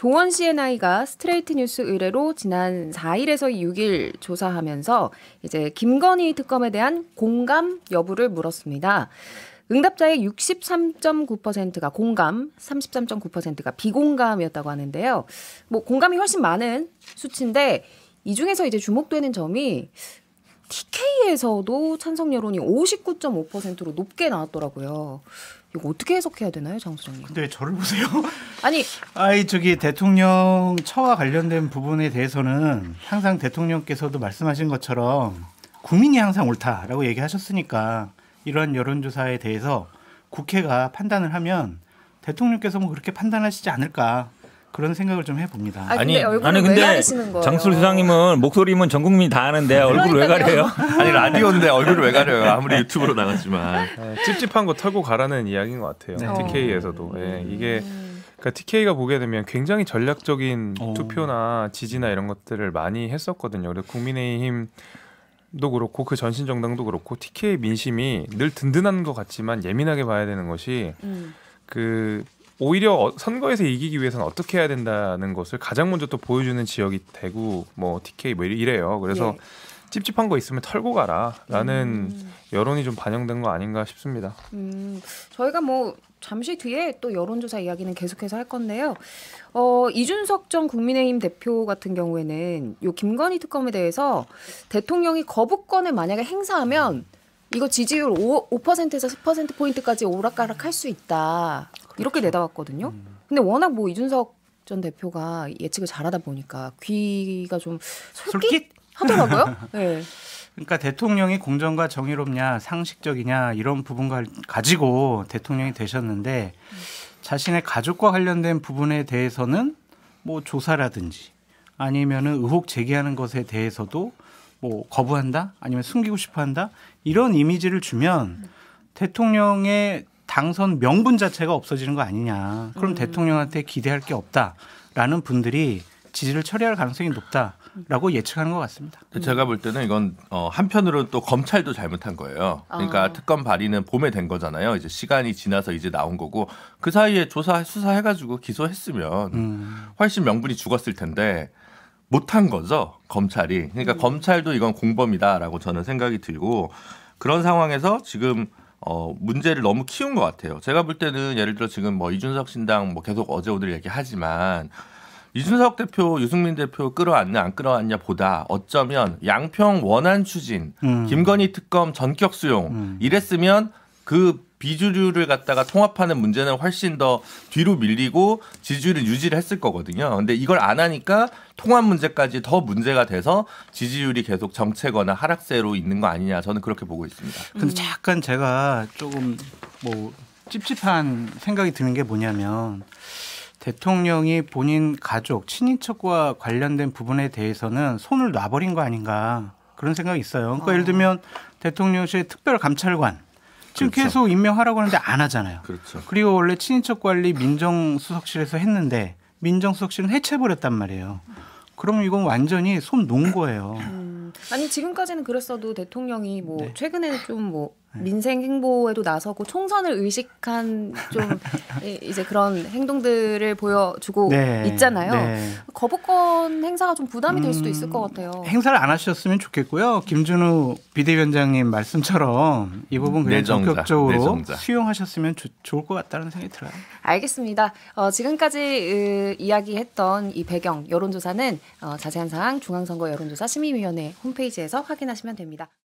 조원 씨의 나이가 스트레이트 뉴스 의뢰로 지난 4일에서 6일 조사하면서 이제 김건희 특검에 대한 공감 여부를 물었습니다. 응답자의 63.9%가 공감, 33.9%가 비공감이었다고 하는데요. 뭐 공감이 훨씬 많은 수치인데 이 중에서 이제 주목되는 점이 TK에서도 찬성 여론이 59.5%로 높게 나왔더라고요. 이거 어떻게 해석해야 되나요, 장 소장님? 근데 저를 보세요. 아니, 아이 저기 대통령 처와 관련된 부분에 대해서는 항상 대통령께서도 말씀하신 것처럼 국민이 항상 옳다라고 얘기하셨으니까 이러 여론조사에 대해서 국회가 판단을 하면 대통령께서 뭐 그렇게 판단하시지 않을까 그런 생각을 좀 해봅니다. 아, 니 아니 근데 장수 수장님은 목소리면 전 국민이 다 아는데 아, 얼굴왜 가려요? 아니 라디오인데 얼굴을 왜 가려요? 아무리 유튜브로 나갔지만 네, 찝찝한 거 털고 가라는 이야기인 것 같아요. 네. TK에서도 네, 어. 예, 이게 음. 그러니까 TK가 보게 되면 굉장히 전략적인 오. 어. 투표나 지지나 이런 것들을 많이 했었거든요. 그래서 국민의힘 도 그렇고 그 전신 정당도 그렇고 TK 민심이 늘 든든한 것 같지만 예민하게 봐야 되는 것이 음. 그 오히려 선거에서 이기기 위해서는 어떻게 해야 된다는 것을 가장 먼저 또 보여주는 지역이 대구, 뭐 TK 뭐 이래요. 그래서 예. 찝찝한 거 있으면 털고 가라라는 음. 여론이 좀 반영된 거 아닌가 싶습니다. 음, 저희가 뭐 잠시 뒤에 또 여론조사 이야기는 계속해서 할 건데요. 어, 이준석 전 국민의힘 대표 같은 경우에는 요 김건희 특검에 대해서 대통령이 거부권을 만약에 행사하면 이거 지지율 5, 5%에서 10% 포인트까지 오락가락할 수 있다. 이렇게 내다봤거든요. 음. 근데 워낙 뭐 이준석 전 대표가 예측을 잘하다 보니까 귀가 좀 솔깃 하더라고요. 네. 그러니까 대통령이 공정과 정의롭냐 상식적이냐 이런 부분과 가지고 대통령이 되셨는데 자신의 가족과 관련된 부분에 대해서는 뭐 조사라든지 아니면은 의혹 제기하는 것에 대해서도 뭐 거부한다 아니면 숨기고 싶어한다 이런 이미지를 주면 대통령의 당선 명분 자체가 없어지는 거 아니냐. 그럼 음. 대통령한테 기대할 게 없다라는 분들이 지지를 처리할 가능성이 높다라고 예측하는 것 같습니다. 제가 볼 때는 이건 어, 한편으로는 또 검찰도 잘못한 거예요. 그러니까 아. 특검 발의는 봄에 된 거잖아요. 이제 시간이 지나서 이제 나온 거고 그 사이에 조사 수사해가지고 기소했으면 음. 훨씬 명분이 죽었을 텐데 못한 거죠 검찰이. 그러니까 음. 검찰도 이건 공범이다라고 저는 생각이 들고 그런 상황에서 지금 어, 문제를 너무 키운 것 같아요. 제가 볼 때는 예를 들어 지금 뭐 이준석 신당 뭐 계속 어제 오늘 얘기하지만 이준석 대표, 유승민 대표 끌어왔냐 안 끌어왔냐 보다 어쩌면 양평 원안 추진, 음. 김건희 특검 전격 수용 음. 이랬으면 그 비주류를 갖다가 통합하는 문제는 훨씬 더 뒤로 밀리고 지지율을 유지를 했을 거거든요. 근데 이걸 안 하니까 통합 문제까지 더 문제가 돼서 지지율이 계속 정체거나 하락세로 있는 거 아니냐 저는 그렇게 보고 있습니다. 근데 잠깐 제가 조금 뭐 찝찝한 생각이 드는 게 뭐냐면 대통령이 본인 가족, 친인척과 관련된 부분에 대해서는 손을 놔버린 거 아닌가 그런 생각이 있어요. 그러니까 어. 예를 들면 대통령실 특별 감찰관 지금 그렇죠. 계속 임명하라고 하는데 안 하잖아요. 그렇죠. 그리고 원래 친인척 관리 민정수석실에서 했는데 민정수석실은 해체해버렸단 말이에요. 그럼 이건 완전히 손 놓은 거예요. 음. 아니 지금까지는 그랬어도 대통령이 뭐 네. 최근에 좀뭐 네. 민생 행보에도 나서고 총선을 의식한 좀 이제 그런 행동들을 보여주고 네. 있잖아요. 네. 거부권 행사가 좀 부담이 될 수도 음, 있을 것 같아요. 음, 행사를 안 하셨으면 좋겠고요. 김준우 비대위원장님 말씀처럼 이 부분 그냥 내정자, 본격적으로 내정자. 수용하셨으면 조, 좋을 것 같다는 생각이 들어요. 알겠습니다. 어, 지금까지 으, 이야기했던 이 배경 여론조사는 어, 자세한 사항 중앙선거 여론조사 심의위원회 홈페이지에서 확인하시면 됩니다.